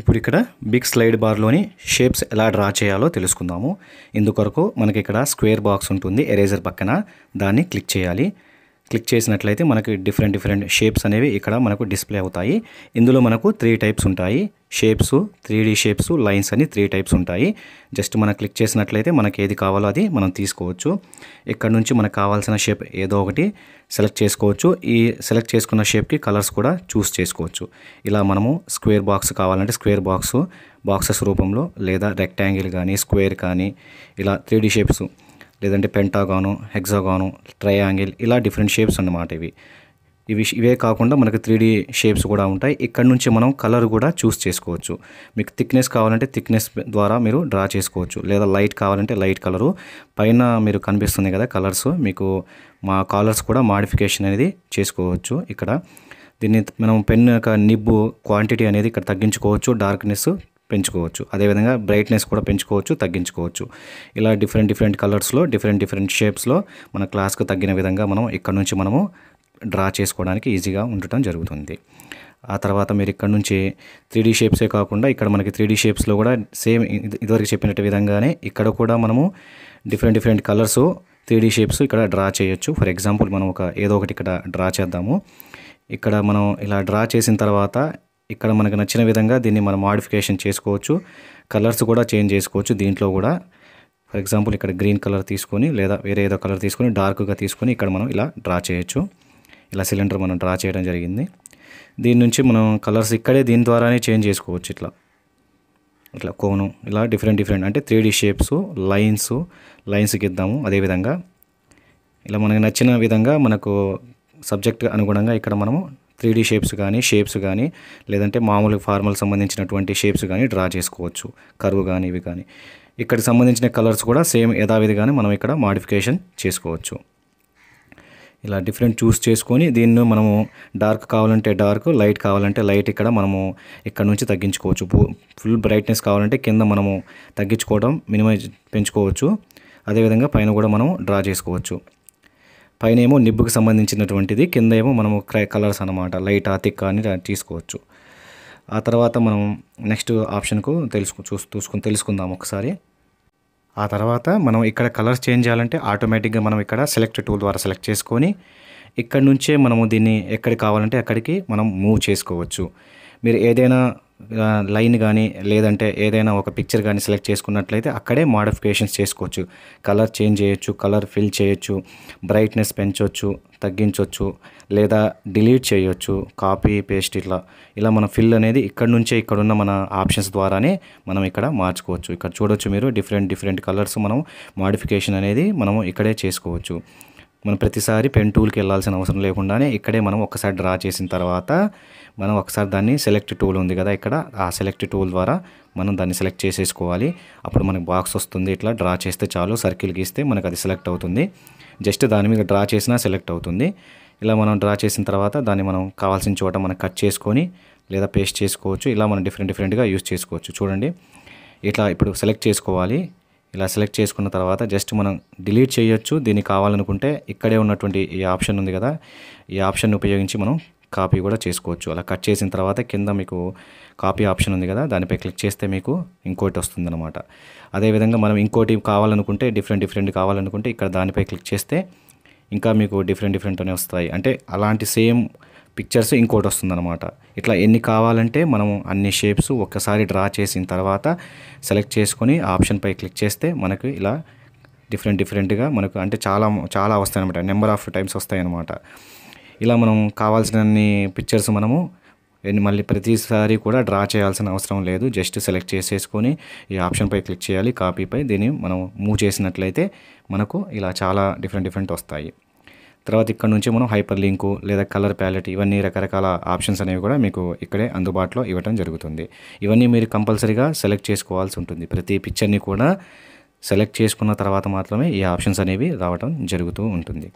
ఇప్పుడు ఇక్కడ big slide బార్లోని షేప్స్ ఎలా డ్రా చేయాలో తెలుసుకుందాము ఇందుకొరకు మనకి ఇక్కడ స్క్వేర్ బాక్స్ ఉంటుంది ఎరేజర్ పక్కన దాన్ని క్లిక్ చేయాలి క్లిక్ చేసినట్లయితే మనకి డిఫరెంట్ డిఫరెంట్ షేప్స్ అనేవి ఇక్కడ మనకు డిస్ప్లే అవుతాయి ఇందులో మనకు త్రీ టైప్స్ ఉంటాయి షేప్స్ త్రీ షేప్స్ లైన్స్ అని త్రీ టైప్స్ ఉంటాయి జస్ట్ మనం క్లిక్ చేసినట్లయితే మనకి ఏది కావాలో అది మనం తీసుకోవచ్చు ఇక్కడ నుంచి మనకు కావాల్సిన షేప్ ఏదో ఒకటి సెలెక్ట్ చేసుకోవచ్చు ఈ సెలెక్ట్ చేసుకున్న షేప్కి కలర్స్ కూడా చూస్ చేసుకోవచ్చు ఇలా మనము స్క్వేర్ బాక్స్ కావాలంటే స్క్వేర్ బాక్స్ బాక్సెస్ రూపంలో లేదా రెక్టాంగిల్ కానీ స్క్వేర్ కానీ ఇలా త్రీ షేప్స్ లేదంటే పెంటాగాను హెగ్జాగాను ట్రయాంగిల్ ఇలా డిఫరెంట్ షేప్స్ అన్నమాట ఇవి ఇవి ఇవే కాకుండా మనకు త్రీ డీ షేప్స్ కూడా ఉంటాయి ఇక్కడ నుంచి మనం కలర్ కూడా చూస్ చేసుకోవచ్చు మీకు థిక్నెస్ కావాలంటే థిక్నెస్ ద్వారా మీరు డ్రా చేసుకోవచ్చు లేదా లైట్ కావాలంటే లైట్ కలరు పైన మీరు కనిపిస్తుంది కదా కలర్స్ మీకు మా కలర్స్ కూడా మాడిఫికేషన్ అనేది చేసుకోవచ్చు ఇక్కడ దీన్ని మనం పెన్ యొక్క నిబ్బు క్వాంటిటీ అనేది ఇక్కడ తగ్గించుకోవచ్చు డార్క్నెస్ పెంచుకోవచ్చు అదేవిధంగా బ్రైట్నెస్ కూడా పెంచుకోవచ్చు తగ్గించుకోవచ్చు ఇలా డిఫరెంట్ డిఫరెంట్ కలర్స్లో డిఫరెంట్ డిఫరెంట్ షేప్స్లో మన క్లాస్కు తగ్గిన విధంగా మనం ఇక్కడ నుంచి మనము డ్రా చేసుకోవడానికి ఈజీగా ఉండటం జరుగుతుంది ఆ తర్వాత మీరు ఇక్కడ నుంచి త్రీ డీ షేప్సే కాకుండా ఇక్కడ మనకి త్రీ షేప్స్లో కూడా సేమ్ ఇదివరకు చెప్పినట్టు విధంగానే ఇక్కడ కూడా మనము different different colours three D shapes ఇక్కడ డ్రా చేయొచ్చు ఫర్ ఎగ్జాంపుల్ మనం ఒక ఏదో ఒకటి ఇక్కడ డ్రా చేద్దాము ఇక్కడ మనం ఇలా డ్రా చేసిన తర్వాత ఇక్కడ మనకు నచ్చిన విధంగా దీన్ని మనం మాడిఫికేషన్ చేసుకోవచ్చు కలర్స్ కూడా చేంజ్ చేసుకోవచ్చు దీంట్లో కూడా ఫర్ ఎగ్జాంపుల్ ఇక్కడ గ్రీన్ కలర్ తీసుకొని లేదా వేరే ఏదో కలర్ తీసుకొని డార్క్గా తీసుకొని ఇక్కడ మనం ఇలా డ్రా చేయొచ్చు ఇలా సిలిండర్ మనం డ్రా చేయడం జరిగింది దీని నుంచి మనం కలర్స్ ఇక్కడే దీని ద్వారానే చేంజ్ చేసుకోవచ్చు ఇట్లా ఇట్లా కోను ఇలా డిఫరెంట్ డిఫరెంట్ అంటే త్రీ షేప్స్ లైన్స్ లైన్స్కి ఇద్దాము అదేవిధంగా ఇలా మనకు నచ్చిన విధంగా మనకు సబ్జెక్ట్ అనుగుణంగా ఇక్కడ మనము త్రీ షేప్స్ కానీ షేప్స్ కానీ లేదంటే మామూలు ఫార్మల్ సంబంధించినటువంటి షేప్స్ కానీ డ్రా చేసుకోవచ్చు కరువు కానీ ఇవి కానీ ఇక్కడికి సంబంధించిన కలర్స్ కూడా సేమ్ యథావిధిగానే మనం ఇక్కడ మాడిఫికేషన్ చేసుకోవచ్చు ఇలా డిఫరెంట్ చూస్ చేసుకొని దీన్ని మనము డార్క్ కావాలంటే డార్క్ లైట్ కావాలంటే లైట్ ఇక్కడ మనము ఇక్కడ నుంచి తగ్గించుకోవచ్చు ఫుల్ బ్రైట్నెస్ కావాలంటే కింద మనము తగ్గించుకోవడం మినిమైజ్ పెంచుకోవచ్చు అదేవిధంగా పైన కూడా మనం డ్రా చేసుకోవచ్చు పైన ఏమో నిబ్బుకి సంబంధించినటువంటిది కింద ఏమో మనము క్రై కలర్స్ అనమాట లైట్ థిక్ అని తీసుకోవచ్చు ఆ తర్వాత మనం నెక్స్ట్ ఆప్షన్కు తెలుసుకు చూసు చూసుకుని తెలుసుకుందాం ఒకసారి ఆ తర్వాత మనం ఇక్కడ కలర్స్ చేంజ్ చేయాలంటే ఆటోమేటిక్గా మనం ఇక్కడ సెలెక్ట్ టూల్ ద్వారా సెలెక్ట్ చేసుకొని ఇక్కడ నుంచే మనము దీన్ని ఎక్కడికి కావాలంటే అక్కడికి మనం మూవ్ చేసుకోవచ్చు మీరు ఏదైనా లైన్ కానీ లేదంటే ఏదైనా ఒక పిక్చర్ కానీ సెలెక్ట్ చేసుకున్నట్లయితే అక్కడే మాడిఫికేషన్స్ చేసుకోవచ్చు కలర్ చేంజ్ చేయొచ్చు కలర్ ఫిల్ చేయొచ్చు బ్రైట్నెస్ పెంచవచ్చు తగ్గించవచ్చు లేదా డిలీట్ చేయొచ్చు కాపీ పేస్ట్ ఇట్లా ఇలా మన ఫిల్ అనేది ఇక్కడ నుంచే ఇక్కడున్న మన ఆప్షన్స్ ద్వారానే మనం ఇక్కడ మార్చుకోవచ్చు ఇక్కడ చూడవచ్చు మీరు డిఫరెంట్ డిఫరెంట్ కలర్స్ మనం మాడిఫికేషన్ అనేది మనం ఇక్కడే చేసుకోవచ్చు మనం ప్రతిసారి పెన్ టూల్కి వెళ్ళాల్సిన అవసరం లేకుండానే ఇక్కడే మనం ఒకసారి డ్రా చేసిన తర్వాత మనం ఒకసారి దాన్ని సెలెక్ట్ టూల్ ఉంది కదా ఇక్కడ ఆ సెలెక్ట్ టూల్ ద్వారా మనం దాన్ని సెలెక్ట్ చేసేసుకోవాలి అప్పుడు మనకు బాక్స్ వస్తుంది ఇట్లా డ్రా చేస్తే చాలు సర్కిల్ గీస్తే మనకు అది సెలెక్ట్ అవుతుంది జస్ట్ దాని మీద డ్రా చేసినా సెలెక్ట్ అవుతుంది ఇలా మనం డ్రా చేసిన తర్వాత దాన్ని మనం కావాల్సిన చోట మనం కట్ చేసుకొని లేదా పేస్ట్ చేసుకోవచ్చు ఇలా మనం డిఫరెంట్ డిఫరెంట్గా యూస్ చేసుకోవచ్చు చూడండి ఇట్లా ఇప్పుడు సెలెక్ట్ చేసుకోవాలి ఇలా సెలెక్ట్ చేసుకున్న తర్వాత జస్ట్ మనం డిలీట్ చేయొచ్చు దీన్ని కావాలనుకుంటే ఇక్కడే ఉన్నటువంటి ఈ ఆప్షన్ ఉంది కదా ఈ ఆప్షన్ ఉపయోగించి మనం కాపీ కూడా చేసుకోవచ్చు అలా కట్ చేసిన తర్వాత కింద మీకు కాపీ ఆప్షన్ ఉంది కదా దానిపై క్లిక్ చేస్తే మీకు ఇంకోటి వస్తుందన్నమాట అదేవిధంగా మనం ఇంకోటి కావాలనుకుంటే డిఫరెంట్ డిఫరెంట్ కావాలనుకుంటే ఇక్కడ దానిపై క్లిక్ చేస్తే ఇంకా మీకు డిఫరెంట్ డిఫరెంట్ అనే వస్తాయి అంటే అలాంటి సేమ్ పిక్చర్స్ ఇంకోటి వస్తుందన్నమాట ఇట్లా ఎన్ని కావాలంటే మనము అన్ని షేప్స్ ఒక్కసారి డ్రా చేసిన తర్వాత సెలెక్ట్ చేసుకొని ఆప్షన్పై క్లిక్ చేస్తే మనకు ఇలా డిఫరెంట్ డిఫరెంట్గా మనకు అంటే చాలా చాలా వస్తాయి అనమాట నెంబర్ ఆఫ్ టైమ్స్ వస్తాయన్నమాట ఇలా మనం కావాల్సినన్ని పిక్చర్స్ మనము మళ్ళీ ప్రతిసారి కూడా డ్రా చేయాల్సిన అవసరం లేదు జస్ట్ సెలెక్ట్ చేసేసుకొని ఈ ఆప్షన్పై క్లిక్ చేయాలి కాపీపై దీన్ని మనం మూవ్ చేసినట్లయితే మనకు ఇలా చాలా డిఫరెంట్ డిఫరెంట్ వస్తాయి తర్వాత ఇక్కడ నుంచి మనం హైపర్ లింకు లేదా కలర్ ప్యాలెట్ ఇవన్నీ రకరకాల ఆప్షన్స్ అనేవి కూడా మీకు ఇక్కడే అందుబాటులో ఇవ్వడం జరుగుతుంది ఇవన్నీ మీరు కంపల్సరీగా సెలెక్ట్ చేసుకోవాల్సి ఉంటుంది ప్రతి పిక్చర్ని కూడా సెలెక్ట్ చేసుకున్న తర్వాత మాత్రమే ఈ ఆప్షన్స్ అనేవి రావడం జరుగుతూ ఉంటుంది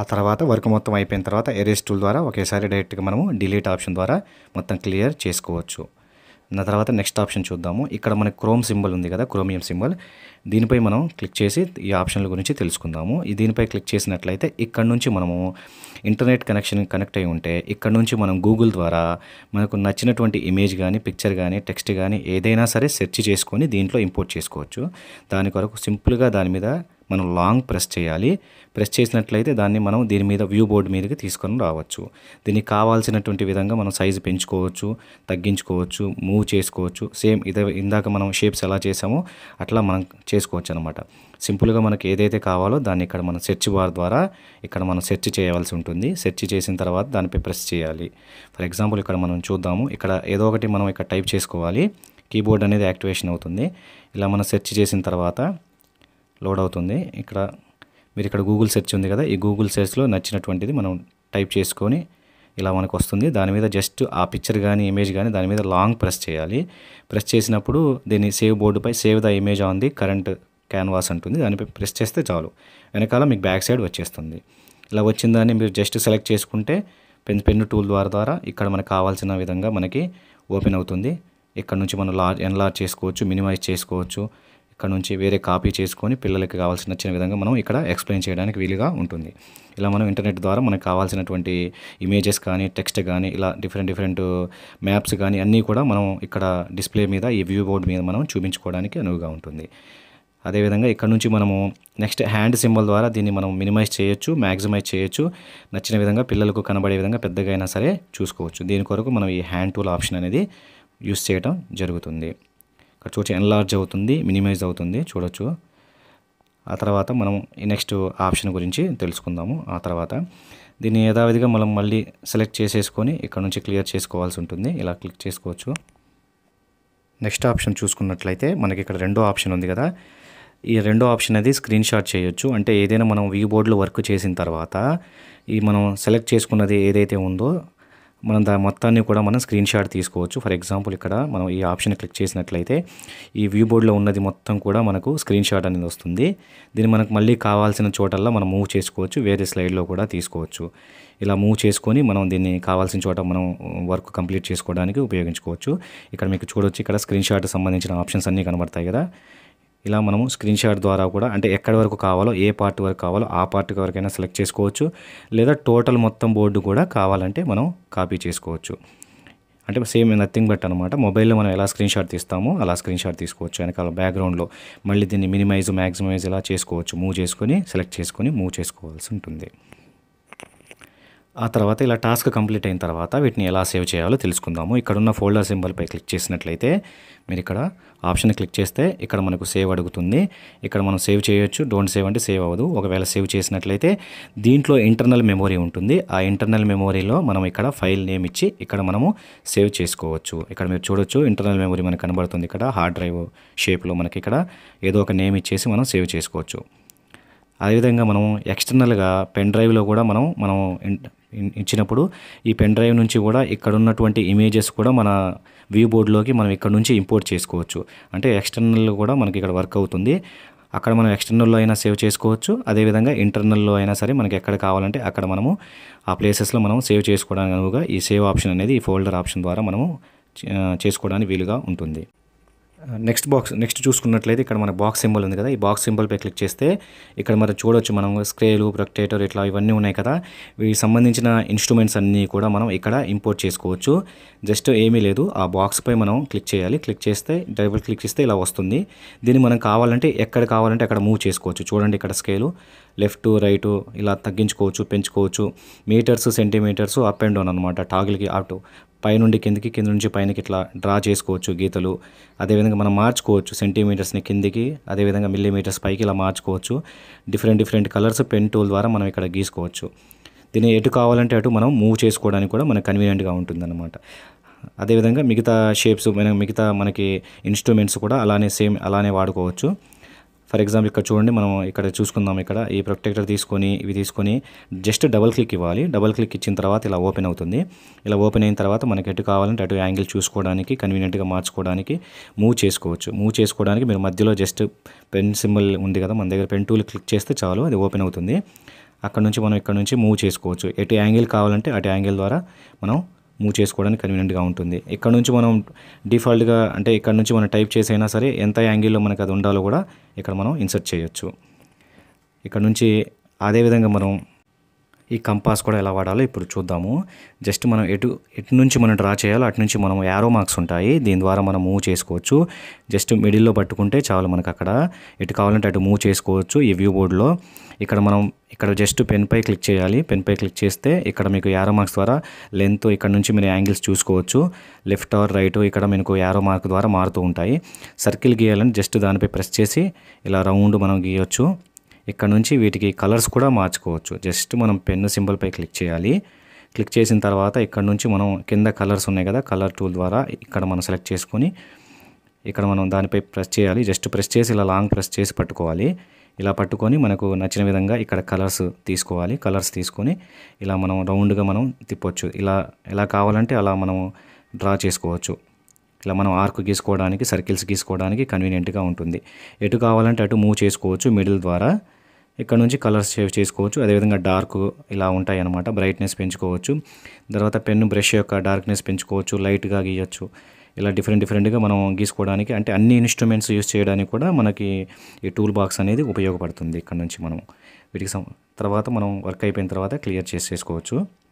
ఆ తర్వాత వర్క్ మొత్తం అయిపోయిన తర్వాత ఎరేస్ టూల్ ద్వారా ఒకేసారి డైరెక్ట్గా మనము డిలీట్ ఆప్షన్ ద్వారా మొత్తం క్లియర్ చేసుకోవచ్చు దాని తర్వాత నెక్స్ట్ ఆప్షన్ చూద్దాము ఇక్కడ మనకి క్రోమ్ సింబల్ ఉంది కదా క్రోమియం సింబల్ దీనిపై మనం క్లిక్ చేసి ఈ ఆప్షన్ల గురించి తెలుసుకుందాము దీనిపై క్లిక్ చేసినట్లయితే ఇక్కడ నుంచి మనము ఇంటర్నెట్ కనెక్షన్ కనెక్ట్ అయి ఉంటే ఇక్కడ నుంచి మనం గూగుల్ ద్వారా మనకు నచ్చినటువంటి ఇమేజ్ కానీ పిక్చర్ కానీ టెక్స్ట్ కానీ ఏదైనా సరే సెర్చ్ చేసుకొని దీంట్లో ఇంపోర్ట్ చేసుకోవచ్చు దాని కొరకు సింపుల్గా దాని మీద మనం లాంగ్ ప్రెస్ చేయాలి ప్రెస్ చేసినట్లయితే దాన్ని మనం దీని మీద వ్యూ బోర్డు మీదకి తీసుకొని రావచ్చు దీనికి కావాల్సినటువంటి విధంగా మనం సైజు పెంచుకోవచ్చు తగ్గించుకోవచ్చు మూవ్ చేసుకోవచ్చు సేమ్ ఇదే ఇందాక మనం షేప్స్ ఎలా చేసామో అట్లా మనం చేసుకోవచ్చు అనమాట సింపుల్గా మనకి ఏదైతే కావాలో దాన్ని ఇక్కడ మనం సెర్చ్ బార్ ద్వారా ఇక్కడ మనం సెర్చ్ చేయవలసి ఉంటుంది సెర్చ్ చేసిన తర్వాత దానిపై ప్రెస్ చేయాలి ఫర్ ఎగ్జాంపుల్ ఇక్కడ మనం చూద్దాము ఇక్కడ ఏదో ఒకటి మనం ఇక్కడ టైప్ చేసుకోవాలి కీబోర్డ్ అనేది యాక్టివేషన్ అవుతుంది ఇలా మనం సెర్చ్ చేసిన తర్వాత లోడ్ అవుతుంది ఇక్కడ మీరు ఇక్కడ గూగుల్ సెర్చ్ ఉంది కదా ఈ గూగుల్ సెర్చ్లో నచ్చినటువంటిది మనం టైప్ చేసుకొని ఇలా మనకు వస్తుంది దాని మీద జస్ట్ ఆ పిక్చర్ కానీ ఇమేజ్ కానీ దాని మీద లాంగ్ ప్రెస్ చేయాలి ప్రెస్ చేసినప్పుడు దీన్ని సేవ్ బోర్డుపై save the image on the current canvas ఉంటుంది దానిపై ప్రెస్ చేస్తే చాలు వెనకాల మీకు బ్యాక్ సైడ్ వచ్చేస్తుంది ఇలా దాన్ని మీరు జస్ట్ సెలెక్ట్ చేసుకుంటే పెన్ పెన్ను టూల్ ద్వారా ద్వారా ఇక్కడ మనకు కావాల్సిన విధంగా మనకి ఓపెన్ అవుతుంది ఇక్కడ నుంచి మనం లా ఎన్లార్జ్ చేసుకోవచ్చు మినిమైజ్ చేసుకోవచ్చు ఇక్కడ నుంచి వేరే కాపీ చేసుకొని పిల్లలకి కావాల్సిన నచ్చిన విధంగా మనం ఇక్కడ ఎక్స్ప్లెయిన్ చేయడానికి వీలుగా ఉంటుంది ఇలా మనం ఇంటర్నెట్ ద్వారా మనకు కావాల్సినటువంటి ఇమేజెస్ కానీ టెక్స్ట్ కానీ ఇలా డిఫరెంట్ డిఫరెంట్ మ్యాప్స్ కానీ అన్నీ కూడా మనం ఇక్కడ డిస్ప్లే మీద ఈ వ్యూ బోర్డు మీద మనం చూపించుకోవడానికి అనువుగా ఉంటుంది అదేవిధంగా ఇక్కడ నుంచి మనము నెక్స్ట్ హ్యాండ్ సింబల్ ద్వారా దీన్ని మనం మినిమైజ్ చేయొచ్చు మ్యాక్సిమైజ్ చేయొచ్చు నచ్చిన విధంగా పిల్లలకు కనబడే విధంగా పెద్దగా అయినా సరే చూసుకోవచ్చు దీని కొరకు మనం ఈ హ్యాండ్ టూల్ ఆప్షన్ అనేది యూస్ చేయడం జరుగుతుంది ఇక్కడ చూడొచ్చు ఎన్లార్జ్ అవుతుంది మినిమైజ్ అవుతుంది చూడొచ్చు ఆ తర్వాత మనం నెక్స్ట్ ఆప్షన్ గురించి తెలుసుకుందాము ఆ తర్వాత దీన్ని యథావిధిగా మనం మళ్ళీ సెలెక్ట్ చేసేసుకొని ఇక్కడ నుంచి క్లియర్ చేసుకోవాల్సి ఉంటుంది ఇలా క్లిక్ చేసుకోవచ్చు నెక్స్ట్ ఆప్షన్ చూసుకున్నట్లయితే మనకి ఇక్కడ రెండో ఆప్షన్ ఉంది కదా ఈ రెండో ఆప్షన్ అది స్క్రీన్ షాట్ చేయొచ్చు అంటే ఏదైనా మనం వ్యూ బోర్డులో వర్క్ చేసిన తర్వాత ఈ మనం సెలెక్ట్ చేసుకున్నది ఏదైతే ఉందో మనం దా మొత్తాన్ని కూడా మనం స్క్రీన్ షాట్ తీసుకోవచ్చు ఫర్ ఎగ్జాంపుల్ ఇక్కడ మనం ఈ ఆప్షన్ క్లిక్ చేసినట్లయితే ఈ వ్యూ బోర్డ్లో ఉన్నది మొత్తం కూడా మనకు స్క్రీన్ షాట్ అనేది వస్తుంది దీన్ని మనకు మళ్ళీ కావాల్సిన చోటల్లా మనం మూవ్ చేసుకోవచ్చు వేరే స్లైడ్లో కూడా తీసుకోవచ్చు ఇలా మూవ్ చేసుకొని మనం దీన్ని కావాల్సిన చోట మనం వర్క్ కంప్లీట్ చేసుకోవడానికి ఉపయోగించుకోవచ్చు ఇక్కడ మీకు చూడొచ్చు ఇక్కడ స్క్రీన్ షాట్ సంబంధించిన ఆప్షన్స్ అన్నీ కనబడతాయి కదా ఇలా మనము స్క్రీన్ షాట్ ద్వారా కూడా అంటే ఎక్కడి వరకు కావాలో ఏ పార్ట్ వరకు కావాలో ఆ పార్ట్ వరకైనా సెలెక్ట్ చేసుకోవచ్చు లేదా టోటల్ మొత్తం బోర్డు కూడా కావాలంటే మనం కాపీ చేసుకోవచ్చు అంటే సేమ్ నథింగ్ బట్ అనమాట మొబైల్లో మనం ఎలా స్క్రీన్ షాట్ తీస్తామో అలా స్క్రీన్ షాట్ తీసుకోవచ్చు వెనకాల బ్యాక్గ్రౌండ్లో మళ్ళీ దీన్ని మినిమైజ్ మ్యాక్సిమైజ్ ఇలా చేసుకోవచ్చు మూవ్ చేసుకొని సెలెక్ట్ చేసుకొని మూవ్ చేసుకోవాల్సి ఉంటుంది ఆ తర్వాత ఇలా టాస్క్ కంప్లీట్ అయిన తర్వాత వీటిని ఎలా సేవ్ చేయాలో తెలుసుకుందాము ఇక్కడ ఉన్న ఫోల్డర్ సింబల్పై క్లిక్ చేసినట్లయితే మీరు ఇక్కడ ఆప్షన్ క్లిక్ చేస్తే ఇక్కడ మనకు సేవ్ అడుగుతుంది ఇక్కడ మనం సేవ్ చేయొచ్చు డోంట్ సేవ్ అంటే సేవ్ అవ్వదు ఒకవేళ సేవ్ చేసినట్లయితే దీంట్లో ఇంటర్నల్ మెమోరీ ఉంటుంది ఆ ఇంటర్నల్ మెమోరీలో మనం ఇక్కడ ఫైల్ నేమ్ ఇచ్చి ఇక్కడ మనము సేవ్ చేసుకోవచ్చు ఇక్కడ మీరు చూడొచ్చు ఇంటర్నల్ మెమోరీ మనకు కనబడుతుంది ఇక్కడ హార్డ్ డ్రైవ్ షేప్లో మనకి ఇక్కడ ఏదో ఒక నేమ్ ఇచ్చేసి మనం సేవ్ చేసుకోవచ్చు అదేవిధంగా మనం ఎక్స్టర్నల్గా పెన్ డ్రైవ్లో కూడా మనం మనం ఇచ్చినప్పుడు ఈ పెన్ డ్రైవ్ నుంచి కూడా ఇక్కడ ఉన్నటువంటి ఇమేజెస్ కూడా మన వ్యూ బోర్డ్లోకి మనం ఇక్కడ నుంచి ఇంపోర్ట్ చేసుకోవచ్చు అంటే ఎక్స్టర్నల్ కూడా మనకి ఇక్కడ వర్క్ అవుతుంది అక్కడ మనం ఎక్స్టర్నల్లో అయినా సేవ్ చేసుకోవచ్చు అదేవిధంగా ఇంటర్నల్లో అయినా సరే మనకి ఎక్కడ కావాలంటే అక్కడ మనము ఆ ప్లేసెస్లో మనం సేవ్ చేసుకోవడానికి అనువుగా ఈ సేవ్ ఆప్షన్ అనేది ఈ ఫోల్డర్ ఆప్షన్ ద్వారా మనము చేసుకోవడానికి వీలుగా ఉంటుంది నెక్స్ట్ బాక్స్ నెక్స్ట్ చూసుకున్నట్లయితే ఇక్కడ మన బాక్స్ సింబల్ ఉంది కదా ఈ బాక్స్ సింబల్పై క్లిక్ చేస్తే ఇక్కడ మనం చూడవచ్చు మనం స్క్రేలు ప్రొక్టేటర్ ఇట్లా ఇవన్నీ ఉన్నాయి కదా వీటికి సంబంధించిన ఇన్స్ట్రుమెంట్స్ అన్నీ కూడా మనం ఇక్కడ ఇంపోర్ట్ చేసుకోవచ్చు జస్ట్ ఏమీ లేదు ఆ బాక్స్పై మనం క్లిక్ చేయాలి క్లిక్ చేస్తే డ్రైవర్ క్లిక్ చేస్తే ఇలా వస్తుంది దీన్ని మనం కావాలంటే ఎక్కడ కావాలంటే అక్కడ మూవ్ చేసుకోవచ్చు చూడండి ఇక్కడ స్కేలు లెఫ్ట్ రైట్ ఇలా తగ్గించుకోవచ్చు పెంచుకోవచ్చు metres centimetres up and down అనమాట టాగిల్కి అటు పైనుండి కిందికి కింద నుంచి పైనకి ఇట్లా డ్రా చేసుకోవచ్చు గీతలు అదేవిధంగా మనం మార్చుకోవచ్చు సెంటీమీటర్స్ని కిందికి అదేవిధంగా మిల్లీమీటర్స్ పైకి ఇలా మార్చుకోవచ్చు different different colours pen tool ద్వారా మనం ఇక్కడ గీసుకోవచ్చు దీన్ని ఎటు కావాలంటే అటు మనం మూవ్ చేసుకోవడానికి కూడా మనకు కన్వీనియంట్గా అనమాట అదేవిధంగా మిగతా షేప్స్ మిగతా మనకి ఇన్స్ట్రుమెంట్స్ కూడా అలానే సేమ్ అలానే వాడుకోవచ్చు ఫర్ ఎగ్జాంపుల్ ఇక్కడ చూడండి మనం ఇక్కడ చూసుకుందాం ఇక్కడ ఈ ప్రొటెక్టర్ తీసుకొని ఇవి తీసుకొని జస్ట్ డబల్ క్లిక్ ఇవ్వాలి డబల్ క్లిక్ ఇచ్చిన తర్వాత ఇలా ఓపెన్ అవుతుంది ఇలా ఓపెన్ అయిన తర్వాత మనకి ఎటు కావాలంటే అటు యాంగిల్ చూసుకోవడానికి కన్వీనియంట్గా మార్చుకోవడానికి మూవ్ చేసుకోవచ్చు మూవ్ చేసుకోవడానికి మీరు మధ్యలో జస్ట్ పెన్ సింబల్ ఉంది కదా మన దగ్గర పెన్ టూల్ క్లిక్ చేస్తే చాలు అది ఓపెన్ అవుతుంది అక్కడ నుంచి మనం ఇక్కడ నుంచి మూవ్ చేసుకోవచ్చు ఎటు యాంగిల్ కావాలంటే అటు యాంగిల్ ద్వారా మనం మూవ్ చేసుకోవడానికి కన్వీనియంట్గా ఉంటుంది ఇక్కడ నుంచి మనం డిఫాల్ట్గా అంటే ఇక్కడ నుంచి మనం టైప్ చేసైనా సరే ఎంత యాంగిల్లో మనకు అది ఉండాలో కూడా ఇక్కడ మనం ఇన్సర్ట్ చేయొచ్చు ఇక్కడ నుంచి అదేవిధంగా మనం ఈ కంపాస్ కూడా ఎలా వాడాలో ఇప్పుడు చూద్దాము జస్ట్ మనం ఎటు ఎటు నుంచి మనం డ్రా చేయాలో అటు నుంచి మనం యారో మార్క్స్ ఉంటాయి దీని ద్వారా మనం మూవ్ చేసుకోవచ్చు జస్ట్ మిడిల్లో పట్టుకుంటే చాలు మనకు అక్కడ ఎటు కావాలంటే అటు మూవ్ చేసుకోవచ్చు ఈ వ్యూ బోర్డులో ఇక్కడ మనం ఇక్కడ జస్ట్ పెన్పై క్లిక్ చేయాలి పెన్పై క్లిక్ చేస్తే ఇక్కడ మీకు యారో మార్క్స్ ద్వారా లెంత్ ఇక్కడ నుంచి మీరు యాంగిల్స్ చూసుకోవచ్చు లెఫ్ట్ ఆర్ రైట్ ఇక్కడ మీకు యారో మార్క్ ద్వారా మారుతూ ఉంటాయి సర్కిల్ గీయాలని జస్ట్ దానిపై ప్రెస్ చేసి ఇలా రౌండ్ మనం గీయవచ్చు ఇక్కడ నుంచి వీటికి కలర్స్ కూడా మార్చుకోవచ్చు జస్ట్ మనం పెన్ను సింబల్పై క్లిక్ చేయాలి క్లిక్ చేసిన తర్వాత ఇక్కడ నుంచి మనం కింద కలర్స్ ఉన్నాయి కదా కలర్ టూల్ ద్వారా ఇక్కడ మనం సెలెక్ట్ చేసుకొని ఇక్కడ మనం దానిపై ప్రెస్ చేయాలి జస్ట్ ప్రెస్ చేసి ఇలా లాంగ్ ప్రెస్ చేసి పట్టుకోవాలి ఇలా పట్టుకొని మనకు నచ్చిన విధంగా ఇక్కడ కలర్స్ తీసుకోవాలి కలర్స్ తీసుకొని ఇలా మనం రౌండ్గా మనం తిప్పొచ్చు ఇలా ఎలా కావాలంటే అలా మనం డ్రా చేసుకోవచ్చు ఇలా మనం ఆర్క్ గీసుకోవడానికి సర్కిల్స్ గీసుకోవడానికి కన్వీనియంట్గా ఉంటుంది ఎటు కావాలంటే అటు మూవ్ చేసుకోవచ్చు మిడిల్ ద్వారా ఇక్కడ నుంచి కలర్స్ సేవ్ చేసుకోవచ్చు అదేవిధంగా డార్క్ ఇలా ఉంటాయి అనమాట బ్రైట్నెస్ పెంచుకోవచ్చు తర్వాత పెన్ను బ్రష్ యొక్క డార్క్నెస్ పెంచుకోవచ్చు లైట్గా గీయచ్చు ఇలా డిఫరెంట్ డిఫరెంట్గా మనం గీసుకోవడానికి అంటే అన్ని ఇన్స్ట్రుమెంట్స్ యూస్ చేయడానికి కూడా మనకి ఈ టూల్ బాక్స్ అనేది ఉపయోగపడుతుంది ఇక్కడ నుంచి మనం వీటికి తర్వాత మనం వర్క్ అయిపోయిన తర్వాత క్లియర్ చేసేసుకోవచ్చు